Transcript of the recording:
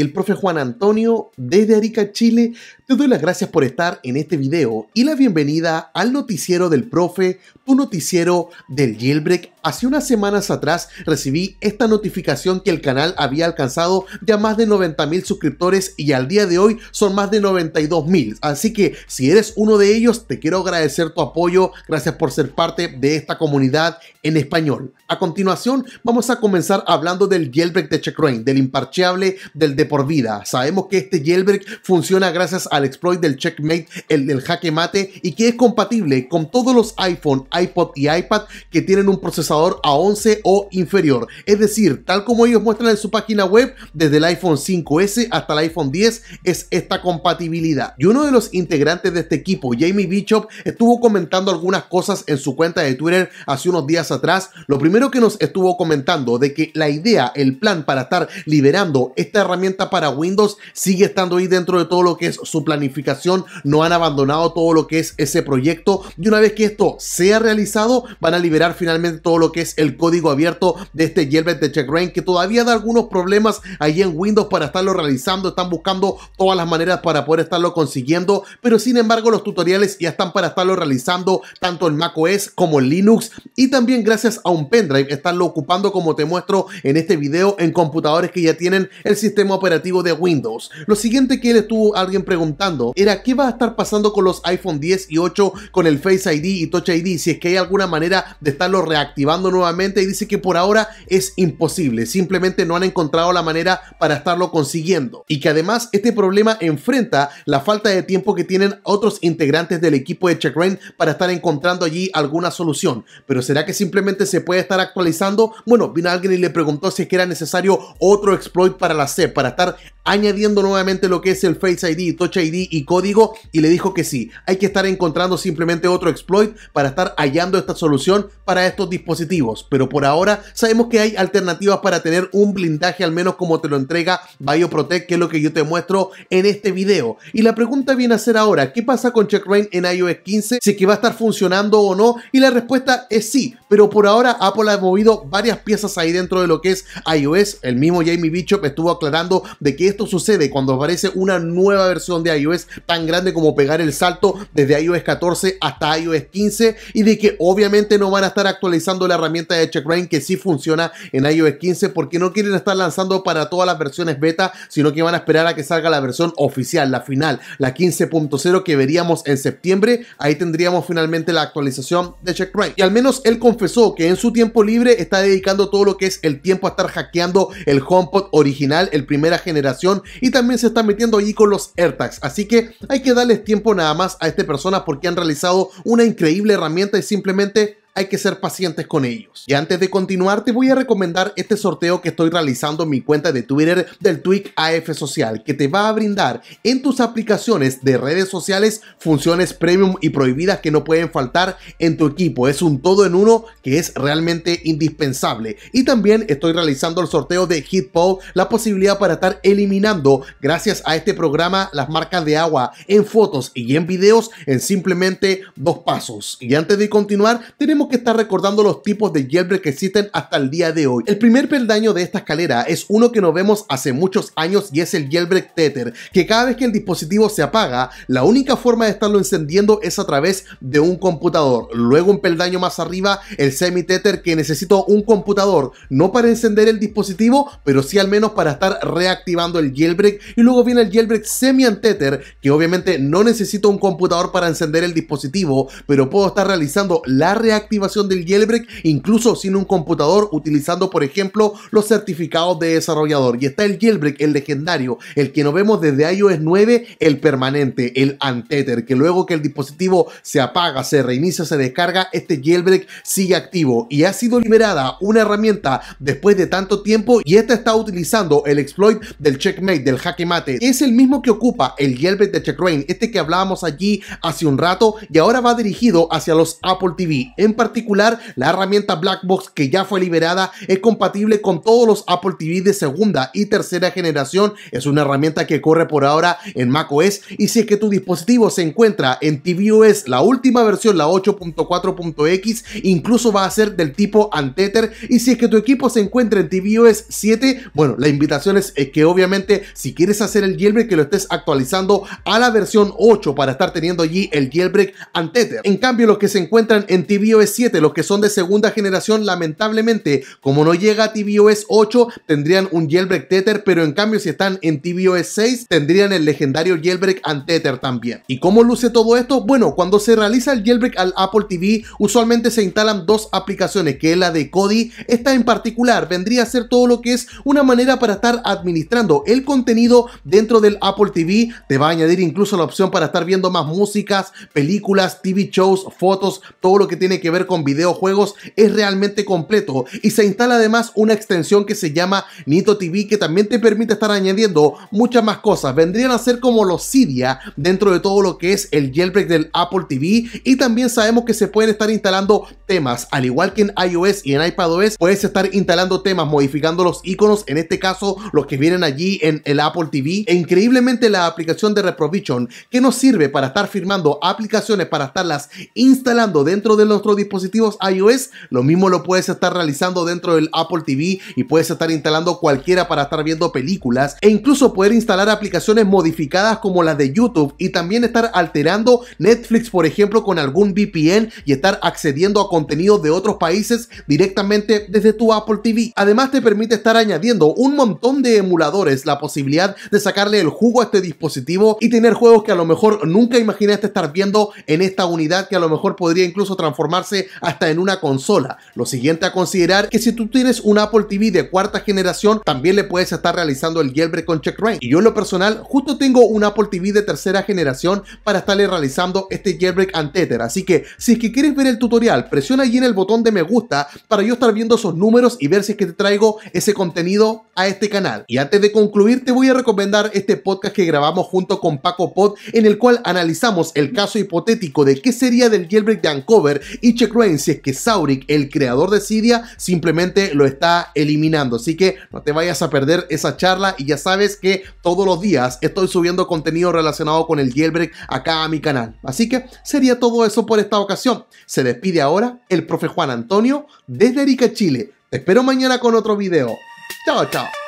el profe Juan Antonio desde Arica, Chile. Te doy las gracias por estar en este video y la bienvenida al noticiero del profe, tu noticiero del jailbreak. Hace unas semanas atrás recibí esta notificación que el canal había alcanzado ya más de 90 mil suscriptores y al día de hoy son más de 92.000. Así que si eres uno de ellos, te quiero agradecer tu apoyo. Gracias por ser parte de esta comunidad en español. A continuación, vamos a comenzar hablando del jailbreak de Checkra1n, del imparcheable, del de por vida. Sabemos que este jailbreak funciona gracias al exploit del checkmate, el del jaque mate, y que es compatible con todos los iPhone, iPod y iPad que tienen un procesador a 11 o inferior. Es decir, tal como ellos muestran en su página web, desde el iPhone 5S hasta el iPhone 10 es esta compatibilidad. Y uno de los integrantes de este equipo, Jamie Bishop, estuvo comentando algunas cosas en su cuenta de Twitter hace unos días atrás. Lo primero que nos estuvo comentando de que la idea, el plan para estar liberando esta herramienta para Windows sigue estando ahí dentro de todo lo que es su planificación. No han abandonado todo lo que es ese proyecto. Y una vez que esto sea realizado, van a liberar finalmente todo lo que es el código abierto de este jailbreak de CheckRain, que todavía da algunos problemas ahí en Windows para estarlo realizando. Están buscando todas las maneras para poder estarlo consiguiendo. Pero sin embargo, los tutoriales ya están para estarlo realizando tanto en macOS como en Linux. Y también gracias a un pendrive, estarlo ocupando como te muestro en este video en computadores que ya tienen el sistema operativo de Windows. Lo siguiente que le estuvo alguien preguntando era qué va a estar pasando con los iPhone 10 y 8 con el Face ID y Touch ID, si es que hay alguna manera de estarlo reactivando nuevamente y dice que por ahora es imposible, simplemente no han encontrado la manera para estarlo consiguiendo y que además este problema enfrenta la falta de tiempo que tienen otros integrantes del equipo de Check Rain para estar encontrando allí alguna solución, pero será que simplemente se puede estar actualizando? Bueno, vino alguien y le preguntó si es que era necesario otro exploit para la C, para tratar añadiendo nuevamente lo que es el Face ID, Touch ID y código y le dijo que sí, hay que estar encontrando simplemente otro exploit para estar hallando esta solución para estos dispositivos, pero por ahora sabemos que hay alternativas para tener un blindaje al menos como te lo entrega BioProtect, que es lo que yo te muestro en este video. Y la pregunta viene a ser ahora, ¿qué pasa con CheckRain en iOS 15? Si que va a estar funcionando o no, y la respuesta es sí, pero por ahora Apple ha movido varias piezas ahí dentro de lo que es iOS, el mismo Jamie Bishop estuvo aclarando de que esto sucede cuando aparece una nueva versión de iOS tan grande como pegar el salto desde iOS 14 hasta iOS 15 y de que obviamente no van a estar actualizando la herramienta de Rain que sí funciona en iOS 15 porque no quieren estar lanzando para todas las versiones beta, sino que van a esperar a que salga la versión oficial, la final, la 15.0 que veríamos en septiembre. Ahí tendríamos finalmente la actualización de Checkrain. Y al menos él confesó que en su tiempo libre está dedicando todo lo que es el tiempo a estar hackeando el HomePod original, el primera generación y también se está metiendo allí con los AirTags. Así que hay que darles tiempo nada más a esta persona porque han realizado una increíble herramienta y simplemente hay que ser pacientes con ellos. Y antes de continuar, te voy a recomendar este sorteo que estoy realizando en mi cuenta de Twitter del Twig AF Social, que te va a brindar en tus aplicaciones de redes sociales funciones premium y prohibidas que no pueden faltar en tu equipo. Es un todo en uno que es realmente indispensable. Y también estoy realizando el sorteo de Hitpoll, la posibilidad para estar eliminando, gracias a este programa, las marcas de agua en fotos y en videos en simplemente dos pasos. Y antes de continuar, tenemos que estar recordando los tipos de jailbreak que existen hasta el día de hoy. El primer peldaño de esta escalera es uno que nos vemos hace muchos años y es el jailbreak Tether, que cada vez que el dispositivo se apaga, la única forma de estarlo encendiendo es a través de un computador. Luego un peldaño más arriba, el semi-tether que necesito un computador, no para encender el dispositivo, pero sí al menos para estar reactivando el jailbreak. Y luego viene el jailbreak semi-tether, que obviamente no necesito un computador para encender el dispositivo, pero puedo estar realizando la reactivación activación del jailbreak incluso sin un computador utilizando por ejemplo los certificados de desarrollador. Y está el jailbreak, el legendario, el que nos vemos desde iOS 9, el permanente, el antether, que luego que el dispositivo se apaga, se reinicia, se descarga, este jailbreak sigue activo y ha sido liberada una herramienta después de tanto tiempo y esta está utilizando el exploit del checkmate, del jaque mate. Es el mismo que ocupa el jailbreak de CheckRain, este que hablábamos allí hace un rato y ahora va dirigido hacia los Apple TV. En particular, la herramienta Blackbox que ya fue liberada es compatible con todos los Apple TV de segunda y tercera generación. Es una herramienta que corre por ahora en macOS y si es que tu dispositivo se encuentra en tvOS, la última versión, la 8.4.x, incluso va a ser del tipo Antether y si es que tu equipo se encuentra en tvOS 7, bueno, la invitación es, que obviamente si quieres hacer el jailbreak que lo estés actualizando a la versión 8 para estar teniendo allí el jailbreak Antether. En cambio, los que se encuentran en tvOS 7, los que son de segunda generación, lamentablemente, como no llega a tvOS 8, tendrían un jailbreak Tether, pero en cambio si están en tvOS 6, tendrían el legendario jailbreak and Tether también. ¿Y cómo luce todo esto? Bueno, cuando se realiza el jailbreak al Apple TV, usualmente se instalan dos aplicaciones, que es la de Kodi, esta en particular vendría a ser todo lo que es una manera para estar administrando el contenido dentro del Apple TV, te va a añadir incluso la opción para estar viendo más músicas, películas, TV shows, fotos, todo lo que tiene que ver con videojuegos es realmente completo y se instala además una extensión que se llama Nito TV que también te permite estar añadiendo muchas más cosas. Vendrían a ser como los Cydia dentro de todo lo que es el jailbreak del Apple TV y también sabemos que se pueden estar instalando temas, al igual que en iOS y en iPadOS puedes estar instalando temas, modificando los iconos, en este caso los que vienen allí en el Apple TV e increíblemente la aplicación de Reprovision que nos sirve para estar firmando aplicaciones para estarlas instalando dentro de nuestro dispositivo dispositivos iOS, lo mismo lo puedes estar realizando dentro del Apple TV y puedes estar instalando cualquiera para estar viendo películas e incluso poder instalar aplicaciones modificadas como las de YouTube y también estar alterando Netflix, por ejemplo, con algún VPN y estar accediendo a contenidos de otros países directamente desde tu Apple TV. Además, te permite estar añadiendo un montón de emuladores, la posibilidad de sacarle el jugo a este dispositivo y tener juegos que a lo mejor nunca imaginaste estar viendo en esta unidad que a lo mejor podría incluso transformarse hasta en una consola. Lo siguiente a considerar que si tú tienes un Apple TV de cuarta generación, también le puedes estar realizando el jailbreak con CheckRain. Y yo en lo personal, justo tengo un Apple TV de tercera generación para estarle realizando este jailbreak Antether. Así que si es que quieres ver el tutorial, presiona allí en el botón de me gusta para yo estar viendo esos números y ver si es que te traigo ese contenido a este canal. Y antes de concluir, te voy a recomendar este podcast que grabamos junto con Paco Pod, en el cual analizamos el caso hipotético de qué sería del jailbreak de Uncover y check es que sauric, el creador de Siria, simplemente lo está eliminando. Así que no te vayas a perder esa charla y ya sabes que todos los días estoy subiendo contenido relacionado con el jailbreak acá a mi canal. Así que sería todo eso por esta ocasión. Se despide ahora el profe Juan Antonio desde erika Chile. Te espero mañana con otro video. Chao, chao.